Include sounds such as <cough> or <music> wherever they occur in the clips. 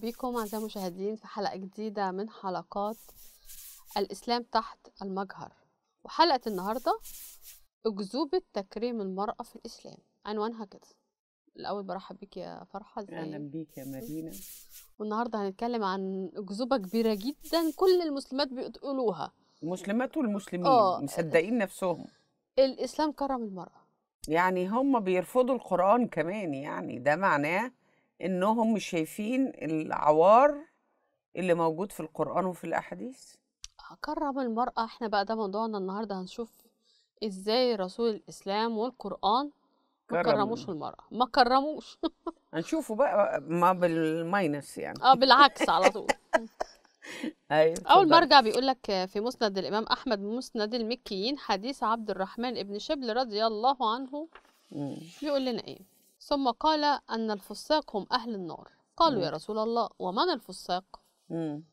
بيكم أعزائي المشاهدين في حلقة جديدة من حلقات الإسلام تحت المجهر وحلقة النهاردة أكذوبة تكريم المرأة في الإسلام عنوانها كده الأول برحب بيك يا فرحة ازاي أهلا بيك يا مارينا والنهاردة هنتكلم عن أكذوبة كبيرة جدا كل المسلمات بيقولوها المسلمات والمسلمين أوه. مصدقين نفسهم الإسلام كرم المرأة يعني هم بيرفضوا القرآن كمان يعني ده معناه انهم مش شايفين العوار اللي موجود في القران وفي الاحاديث كرم المراه احنا بقى ده موضوعنا النهارده هنشوف ازاي رسول الاسلام والقران ما كرموش المراه ما كرموش <laughs> هنشوفه بقى ما بالماينس يعني اه بالعكس على طول <laughs> ايوه اول ما ارجع بيقول لك في مسند الامام احمد مسند المكيين حديث عبد الرحمن ابن شبل رضي الله عنه بيقول لنا ايه ثم قال أن الفساق هم أهل النار قالوا مم. يا رسول الله ومن الفساق؟ مم.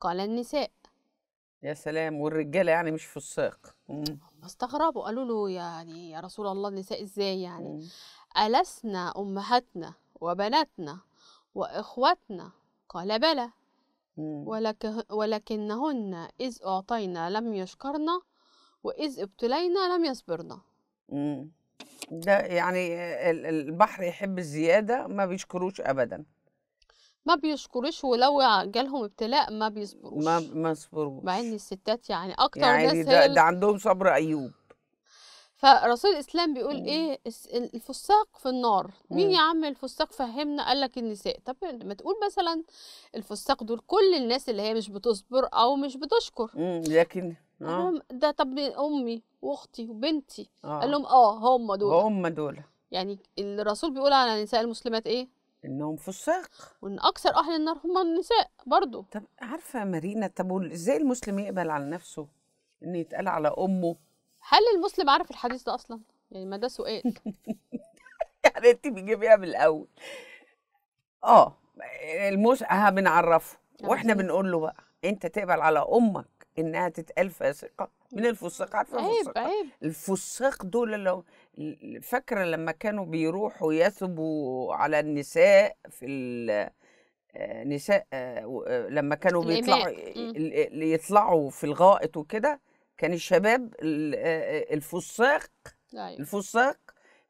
قال النساء يا سلام والرجاله يعني مش فساق هم استغربوا قالوا له يعني يا رسول الله النساء ازاي يعني مم. ألسنا أمهاتنا وبناتنا وإخواتنا قال بلى ولكنهن إذ أعطينا لم يشكرنا وإذ ابتلينا لم يصبرنا ده يعني البحر يحب الزيادة ما بيشكروش أبدا ما بيشكروش ولو جالهم ابتلاء ما بيصبروش ما ما صبروش مع ان الستات يعني اكتر يعني ناس ده, ده عندهم صبر ايوب فرسول الاسلام بيقول مم. ايه الفساق في النار مين يا عم الفساق فهمنا قال لك النساء طب ما تقول مثلا الفساق دول كل الناس اللي هي مش بتصبر او مش بتشكر مم. لكن آه. ده طب امي واختي وبنتي آه. قال لهم اه هم دول هم دول يعني الرسول بيقول على النساء المسلمات ايه انهم فساق وان اكثر اهل النار هم النساء برضو طب عارفه مارينا طب ازاي المسلم يقبل على نفسه ان يتقال على امه هل المسلم عارف الحديث ده اصلا يعني ما ده سؤال <laughs> يعني انت بتجيبيها من الاول اه المس بنعرفه واحنا بنقول له بقى انت تقبل على امك انها تتقال فاسقه من الفساق عارفه الفساق عيب الفساق دول لو فاكره لما كانوا بيروحوا يثبوا على النساء في النساء آه، آه، آه، لما كانوا بيطلعوا امم. يطلعوا في الغائط وكده كان الشباب الفساق أيوه. الفساق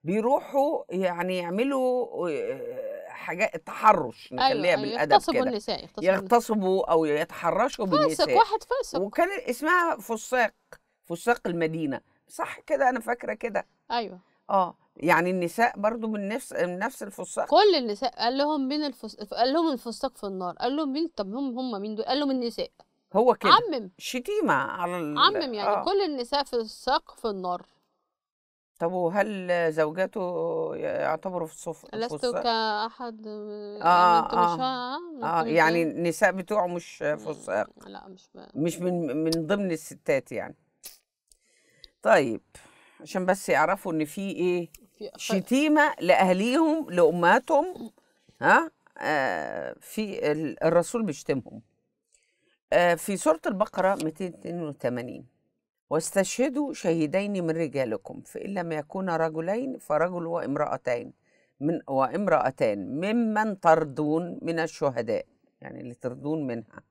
بيروحوا يعني يعملوا حاجات التحرش نخليها أيوه،, أيوة بالادب يغتصبوا كده النساء يغتصبوا يغتصبوا او يتحرشوا فاسق بالنساء فاسق واحد فاسق وكان اسمها فساق فساق المدينه صح كده انا فاكره كده ايوه اه يعني النساء برضو من نفس من نفس الفساق كل النساء قال لهم مين الفس... قال لهم الفساق في النار قال لهم مين طب هم هم مين دول قال لهم النساء هو كده عمم شتيمه على ال... عمم يعني آه. كل النساء في الساق في النار طب وهل زوجاته يعتبروا في الصف لست كأحد آه يعني آه, مش آه, آه يعني النساء بتوعه مش فساق لا مش بقى. مش من من ضمن الستات يعني طيب عشان بس يعرفوا ان في ايه في شتيمه لاهليهم لامهاتهم ها آه في الرسول بيشتمهم آه في سوره البقره 282 واستشهدوا شهيدين من رجالكم فإن لم يكونا رجلين فرجل وامرأتين من وامرأتان ممن ترضون من الشهداء يعني اللي ترضون منها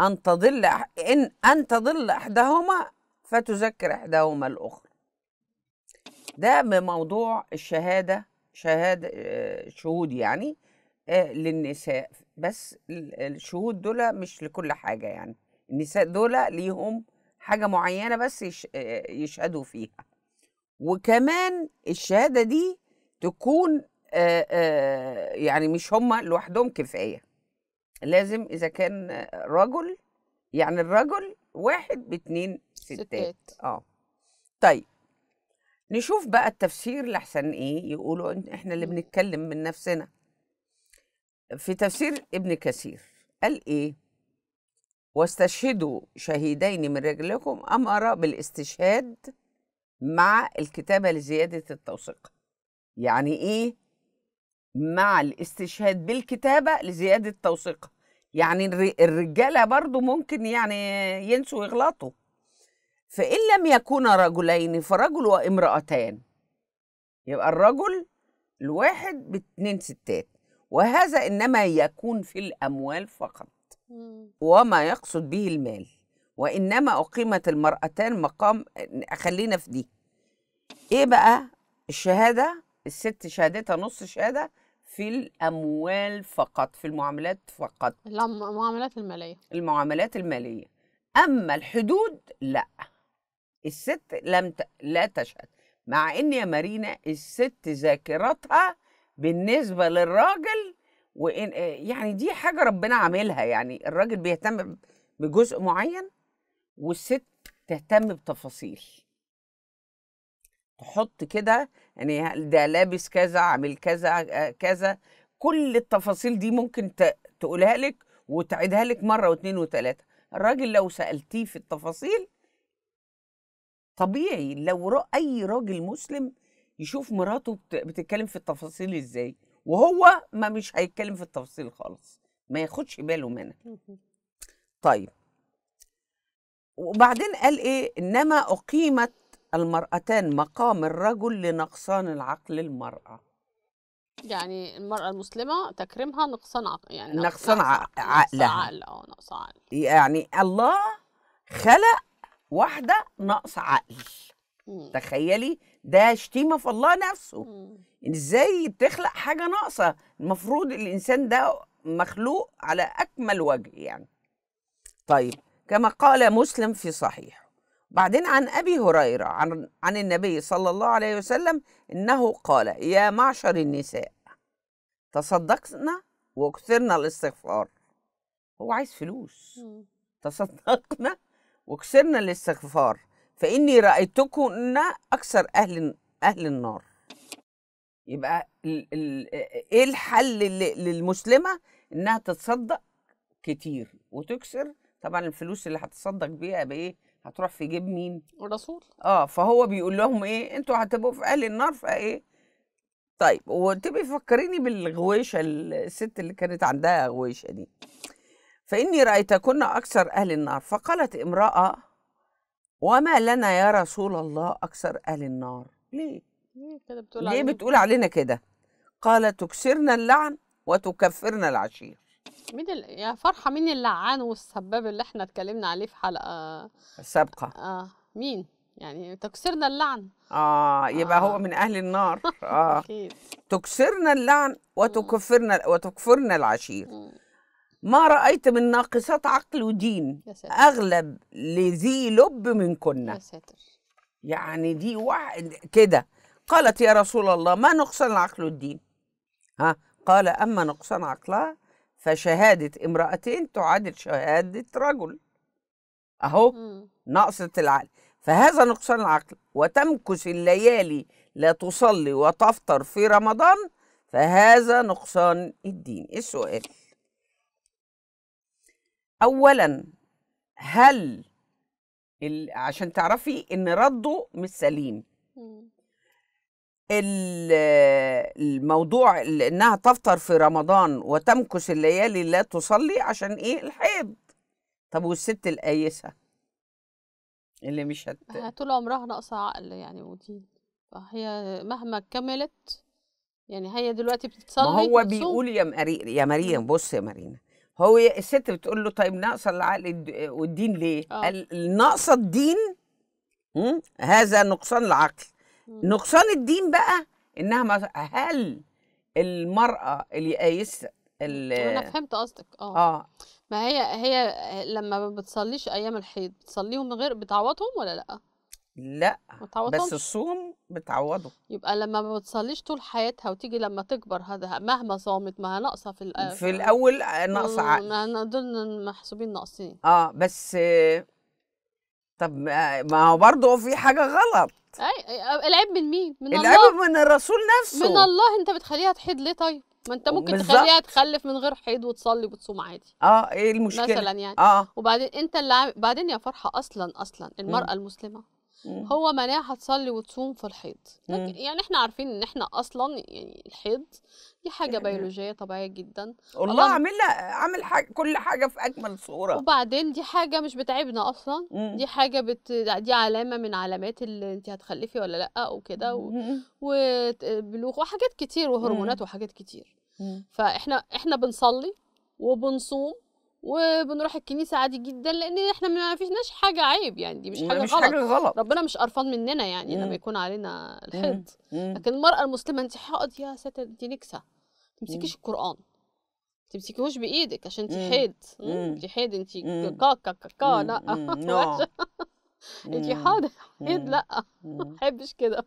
أن تضل إن أن تضل إحداهما فتذكر إحداهما الأخرى ده بموضوع الشهادة شهادة آه، شهود يعني آه، للنساء بس الشهود دول مش لكل حاجة يعني النساء دول ليهم حاجة معينة بس يش... يشهدوا فيها وكمان الشهادة دي تكون آآ آآ يعني مش هما لوحدهم كفاية لازم إذا كان رجل يعني الرجل واحد باتنين ستات, ستات. اه طيب نشوف بقى التفسير لحسن ايه يقولوا احنا اللي بنتكلم من نفسنا في تفسير ابن كثير قال ايه واستشهدوا شهيدين من رجلكم أمر بالاستشهاد مع الكتابة لزيادة التوثيق يعني إيه مع الاستشهاد بالكتابة لزيادة التوثيق يعني الرجالة برضو ممكن يعني ينسوا يغلطوا فإن لم يكون رجلين فرجل وامرأتان يبقى الرجل الواحد باتنين ستات وهذا إنما يكون في الأموال فقط وما يقصد به المال وإنما أقيمت المرأتان مقام خلينا في دي إيه بقى الشهادة الست شهادتها نص شهادة في الأموال فقط في المعاملات فقط المعاملات المالية المعاملات المالية أما الحدود لا الست لم ت... لا تشهد مع ان يا مارينا الست ذاكرتها بالنسبه للراجل وإن آه، يعني دي حاجه ربنا عاملها يعني الراجل بيهتم بجزء معين والست تهتم بتفاصيل تحط كده يعني ده لابس كذا عامل كذا آه، كذا كل التفاصيل دي ممكن تقولها لك وتعيدها لك مره واثنين وثلاثه الراجل لو سالتيه في التفاصيل طبيعي لو اي راجل مسلم يشوف مراته بتتكلم في التفاصيل ازاي وهو ما مش هيتكلم في التفاصيل خالص ما ياخدش باله منها طيب وبعدين قال ايه انما اقيمت المرأتان مقام الرجل لنقصان العقل المرأة يعني المرأة المسلمة تكريمها نقصان يعني عقل يعني نقصان عقلها عقل أو آه، نقص عقل يعني الله خلق واحدة نقص عقل تخيلي ده شتيمه في الله نفسه إن ازاي بتخلق حاجه ناقصه المفروض الانسان ده مخلوق على اكمل وجه يعني طيب كما قال مسلم في صحيح بعدين عن ابي هريره عن عن النبي صلى الله عليه وسلم انه قال يا معشر النساء تصدقنا وكثرنا الاستغفار هو عايز فلوس تصدقنا وكثرنا الاستغفار فإني رأيتكن أكثر أهل أهل النار يبقى إيه الحل للمسلمة إنها تتصدق كتير وتكسر طبعا الفلوس اللي هتتصدق بيها بإيه هتروح في جيب مين الرسول اه فهو بيقول لهم ايه انتوا هتبقوا في اهل النار فايه طيب وتبقي فكريني بالغويشه الست اللي كانت عندها غويشه دي فاني رايتكن اكثر اهل النار فقالت امراه وما لنا يا رسول الله أكثر أهل النار ليه؟ ليه كده بتقول ليه علينا بتقول علينا كده؟ قال تكسرنا اللعن وتكفرنا العشير مين ال... يا فرحة مين اللعان والسباب اللي احنا اتكلمنا عليه في حلقة سابقة اه مين؟ يعني تكسرنا اللعن اه يبقى آه. هو من اهل النار <laughs> اه اكيد تكسرنا اللعن وتكفرنا وتكفرنا العشير ما رأيت من ناقصات عقل ودين يا أغلب لذي لب منكن يا ساتر يعني دي واحد كده قالت يا رسول الله ما نقصان العقل والدين ها قال أما نقصان عقلها فشهادة امرأتين تعادل شهادة رجل أهو نقصة العقل فهذا نقصان العقل وتمكث الليالي لا تصلي وتفطر في رمضان فهذا نقصان الدين إيه السؤال اولا هل ال... عشان تعرفي ان رده مش سليم الموضوع انها تفطر في رمضان وتمكث الليالي لا تصلي عشان ايه الحيض طب والست القايسه اللي مش هت... طول عمرها ناقصه عقل يعني ودين فهي مهما كملت يعني هي دلوقتي بتتصلي ما هو بيقول يا مريم يا مريم بص يا مريم هو الست بتقول له طيب ناقصه العقل والدين ليه؟ آه. قال ناقصه الدين هذا نقصان العقل نقصان الدين بقى انها هل المراه اللي قايسه انا فهمت قصدك اه اه ما هي هي لما ما بتصليش ايام الحيض بتصليهم غير بتعوضهم ولا لا؟ لا بس الصوم بتعوضه يبقى لما ما بتصليش طول حياتها وتيجي لما تكبر هذا مهما صامت ما ناقصه في الأ... في الاول ناقصه عقل دول محسوبين ناقصين اه بس طب ما هو برضه في حاجه غلط اي العيب من مين من العيب الله. من الرسول نفسه من الله انت بتخليها تحيض ليه طيب ما انت ممكن بالزبط. تخليها تخلف من غير حيض وتصلي وتصوم عادي اه ايه المشكله مثلا يعني اه وبعدين انت اللي بعدين يا فرحه اصلا اصلا المراه م. المسلمه هو مناعة هتصلي وتصوم في الحيض لكن يعني احنا عارفين ان احنا اصلا يعني الحيض دي حاجة بيولوجية طبيعية جدا والله عاملها عامل حاجة كل حاجة في أجمل صورة وبعدين دي حاجة مش بتعبنا أصلا دي حاجة بت... دي علامة من علامات اللي أنت هتخلفي ولا لأ وكده و... وبلوغ وحاجات كتير وهرمونات وحاجات كتير فإحنا إحنا بنصلي وبنصوم وبنروح الكنيسه عادي جدا لان احنا ما فيناش حاجه عيب يعني دي مش حاجه مش غلط. حاجة غلط ربنا مش قرفان مننا يعني مم. لما يكون علينا الحيط لكن المراه المسلمه انت حائض يا ساتر انت نكسه ما تمسكيش القران تمسكيهوش بايدك عشان انت <laughs> حيد انت حيد انت كا كا كا كا لا انت حاضر حيد لا ما بحبش كده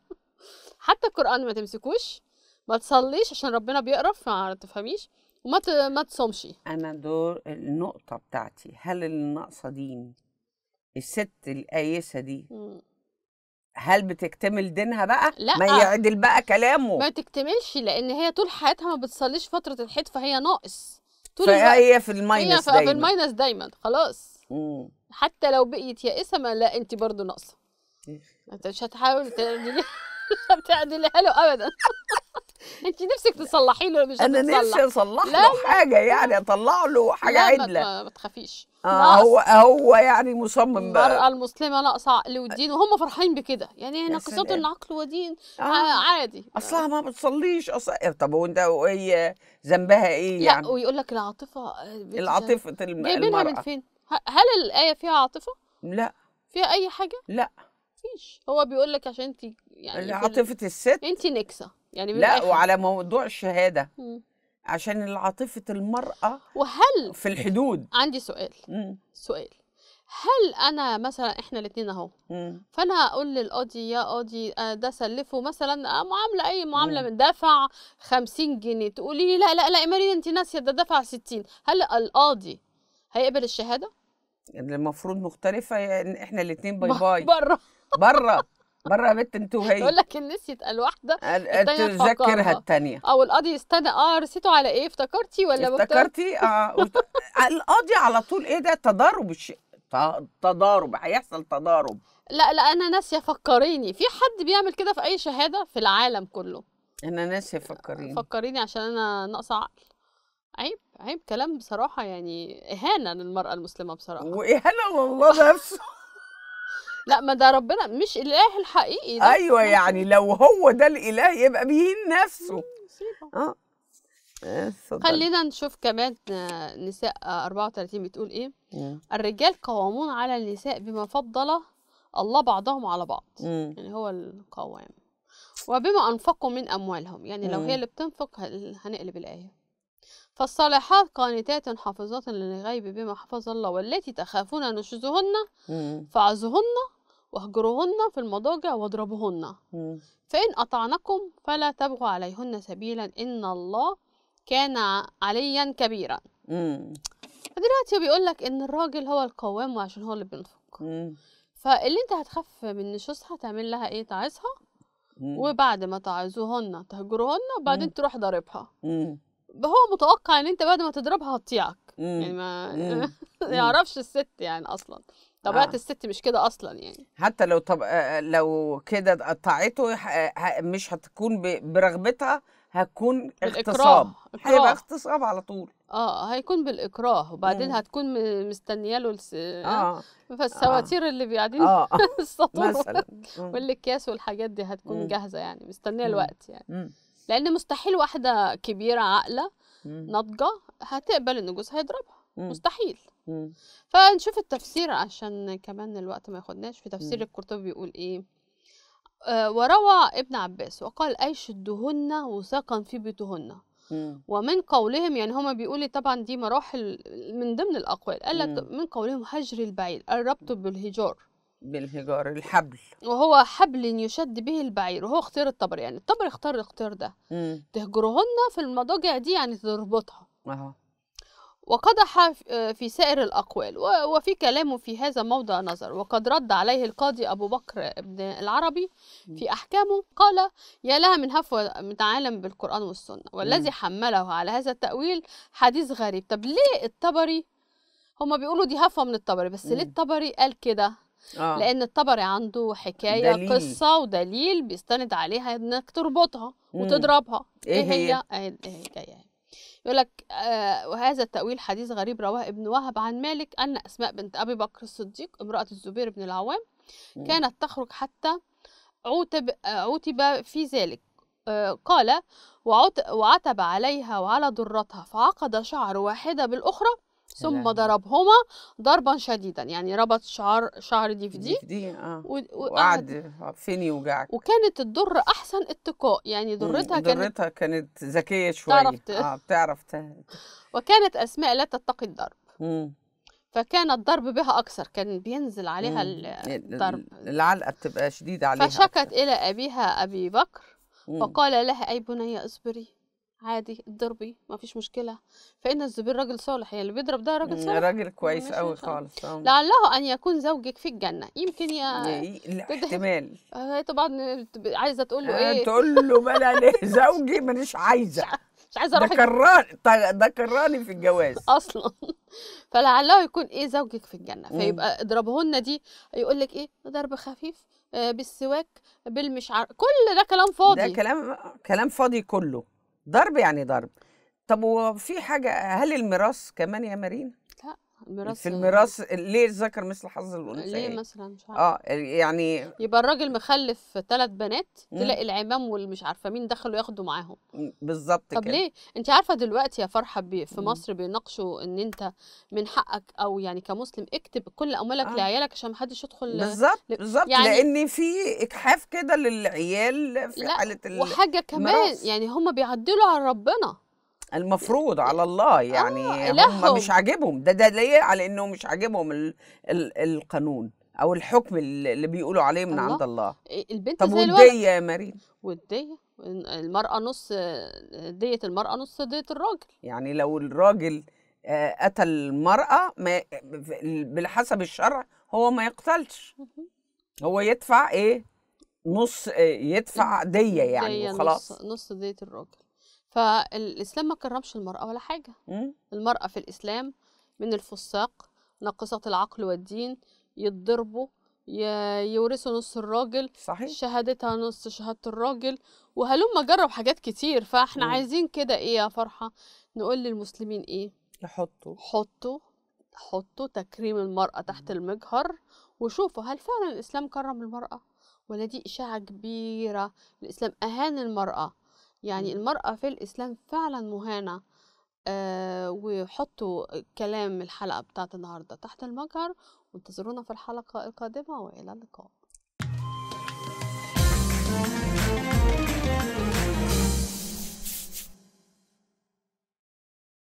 حتى القران ما تمسكوش ما تصليش عشان ربنا بيقرف ما تفهميش وما ت... ما تصومش انا دور النقطه بتاعتي هل اللي ناقصه دين الست القايسه دي هل بتكتمل دينها بقى؟ لا ما يعدل بقى كلامه ما تكتملش لان هي طول حياتها ما بتصليش فتره الحيض فهي ناقص طول فهي في الماينس هي دايما في الماينس دايما خلاص مم. حتى لو بقيت يائسه ما لا انت برضو ناقصه إيه. انت مش هتحاول تعدليها <laughs> له ابدا <laughs> انت نفسك تصلحي له مش انا نفسي اصلح له لا حاجه يعني اطلع له حاجه عدله لا ما تخافيش آه هو هو يعني مصمم بقى المرأة المسلمة ناقصة عقل ودين وهم فرحانين بكده يعني هي قصته ان عقل ودين آه. آه عادي اصلها ما بتصليش اصلا إيه، طب وانت وهي ذنبها ايه يعني؟ لا ويقول لك العاطفة آه، العاطفة الم... المرأة من فين؟ هل الآية فيها عاطفة؟ لا فيها أي حاجة؟ لا مفيش هو بيقول لك عشان انت يعني عاطفة الست انت نكسة يعني لا الآخر. وعلى موضوع الشهاده مم. عشان عاطفه المراه وهل في الحدود عندي سؤال مم. سؤال هل انا مثلا احنا الاثنين اهو فانا اقول للقاضي يا قاضي آه، ده سلفه مثلا آه، معامله اي معامله من دفع 50 جنيه تقولي لي لا لا لا مارينا انت ناسيه ده دفع 60 هل القاضي هيقبل الشهاده المفروض مختلفه يعني احنا الاثنين <laughs> باي باي بره بره مره يا بنت انت وهي يقول لك نسيت الواحده تذكرها الثانيه او القاضي استنى اه رسيته على ايه افتكرتي ولا افتكرتي اه <laughs> القاضي على طول ايه ده تضارب الشيء تضارب هيحصل تضارب لا لا انا ناسيه فكريني في حد بيعمل كده في اي شهاده في العالم كله انا ناسيه فكريني فكريني عشان انا ناقصه عقل عيب عيب كلام بصراحه يعني اهانه للمراه المسلمه بصراحه واهانه لله نفسه <laughs> لا ما ده ربنا مش الاله الحقيقي ده. ايوه يعني لو هو ده الاله يبقى بيهين نفسه اه, آه، خلينا نشوف كمان آه، نساء 34 آه، بتقول ايه مم. نعم. الرجال قوامون على النساء بما فضل الله بعضهم على بعض مم. يعني هو القوام وبما انفقوا من اموالهم يعني لو مم. هي اللي بتنفق هنقلب الايه فالصالحات قانتات حافظات للغيب بما حفظ الله والتي تخافون نشوزهن فعزهن واهجروهن في المضاجع واضربوهن فإن أطعنكم فلا تبغوا عليهن سبيلا إن الله كان عليا كبيرا مم. فدلوقتي بيقول لك إن الراجل هو القوام وعشان هو اللي بينفق فاللي انت هتخف من نشوزها تعمل لها ايه تعيزها وبعد ما تعزوهن تهجروهن وبعدين تروح ضاربها هو متوقع ان انت بعد ما تضربها هتطيعك يعني <laughs> ما يعرفش الست يعني اصلا طبيعه آه. الست مش كده اصلا يعني حتى لو طب... آه، آه، لو كده قطعته آه، ه... مش هتكون ب... برغبتها هتكون اغتصاب هيبقى اغتصاب على طول اه هيكون بالاكراه وبعدين هتكون مستنيه له الس... آه. فالسواتير آه. اللي قاعدين آه. السطور والاكياس والحاجات دي هتكون مم. جاهزه يعني مستنيه الوقت يعني مم. لان مستحيل واحده كبيره عاقله ناضجه هتقبل ان جوزها يضربها مستحيل إمم. فنشوف التفسير عشان كمان الوقت ما ياخدناش في تفسير إمم. القرطبي بيقول ايه آه، وروى ابن عباس وقال أيشدهن وثقا في بيتهن إمم. ومن قولهم يعني هما بيقولوا طبعا دي مراحل من ضمن الأقوال قال لك من قولهم هجر البعير الربط بالهجار بالهجار الحبل وهو حبل يشد به البعير وهو اختيار الطبر يعني الطبر اختار الاختيار ده مم. تهجرهن في المضاجع دي يعني تربطها وقدح آه، في سائر الأقوال وفي كلامه في هذا موضع نظر وقد رد عليه القاضي أبو بكر ابن العربي في أحكامه قال يا لها من هفوة متعالم بالقرآن والسنة والذي حمله على هذا التأويل حديث غريب طب ليه الطبري هما بيقولوا دي هفوة من الطبري بس ليه الطبري قال كده آه. لان الطبري عنده حكايه دليل. قصه ودليل بيستند عليها انك تربطها وتضربها إيه, ايه هي, هي؟ ايه هي يقول آه وهذا التأويل حديث غريب رواه ابن وهب عن مالك أن أسماء بنت أبي بكر الصديق امرأة الزبير بن العوام كانت تخرج حتى عوتب, آه، عوتب في ذلك آه قال وعتب عليها وعلى ضرتها فعقد شعر واحدة بالأخرى ثم ضربهما ضربا شديدا يعني ربط شعر شعر دي في دي, دي, دي آه. وقعد فين يوجعك وكانت الدر احسن اتقاء يعني ضرتها كانت ضرتها كانت ذكيه شويه اه بتعرف <laughs> وكانت اسماء لا تتقي الضرب فكان الضرب بها اكثر كان بينزل عليها الضرب العلقه بتبقى شديده عليها فشكت أكثر. الى ابيها ابي بكر مم. فقال لها اي بني اصبري عادي اتضربي إيه؟ ما فيش مشكله فان الزبير راجل صالح يعني اللي بيضرب ده راجل صالح راجل كويس قوي خالص آه. لعله ان يكون زوجك في الجنه يمكن يا لا احتمال آه طبعا عايزه تقول له آه، ايه تقول له ما انا <laughs> زوجي مانيش عايزه مش عايزه اروح ده كراني ده كراني في الجواز اصلا <laughs> فلعله يكون ايه زوجك في الجنه فيبقى اضربهن دي يقول لك ايه ضرب خفيف آه، بالسواك بالمش كل ده كلام فاضي ده كلام كلام فاضي كله ضرب يعني ضرب طب وفي حاجه هل الميراث كمان يا مارين ميراث في الميراث ليه الذكر مثل حظ الانثى ليه مثلا مش عارف. اه يعني يبقى الراجل مخلف ثلاث بنات تلاقي العمام والمش عارفه مين دخلوا ياخدوا معاهم بالظبط كده طب ليه انت عارفه دلوقتي يا فرحه بي في مصر بيناقشوا ان انت من حقك او يعني كمسلم اكتب كل اموالك آه. لعيالك عشان محدش يدخل بالظبط ل... بالظبط يعني... لان في اجحاف كده للعيال في لا. حاله وحاجه كمان المراس. يعني هم بيعدلوا على ربنا المفروض على الله يعني آه هم مش عاجبهم ده ده دليل على انه مش عاجبهم ال ال القانون او الحكم اللي بيقولوا عليه من الله. عند الله البنت طب زي وديه يا مريم وديه المراه نص ديه المراه نص ديه الراجل يعني لو الراجل آه، قتل المراه ما بحسب الشرع هو ما يقتلش هو يدفع ايه نص آه، يدفع ديه يعني دي وخلاص نص, نص ديه الراجل فالإسلام ما كرمش المرأة ولا حاجة المرأة في الإسلام من الفساق ناقصة العقل والدين يتضربوا يورثوا نص الراجل صحيح شهادتها نص شهاده الراجل وهلم جرب حاجات كتير فاحنا مم. عايزين كده ايه يا فرحه نقول للمسلمين ايه يحطوا حطوا حطوا تكريم المراه تحت مم. المجهر وشوفوا هل فعلا الاسلام كرم المراه ولا دي اشاعه كبيره الاسلام اهان المراه يعني المرأة في الإسلام فعلا مهانة أه وحطوا كلام الحلقة بتاعت النهاردة تحت المجهر وانتظرونا في الحلقة القادمة وإلى اللقاء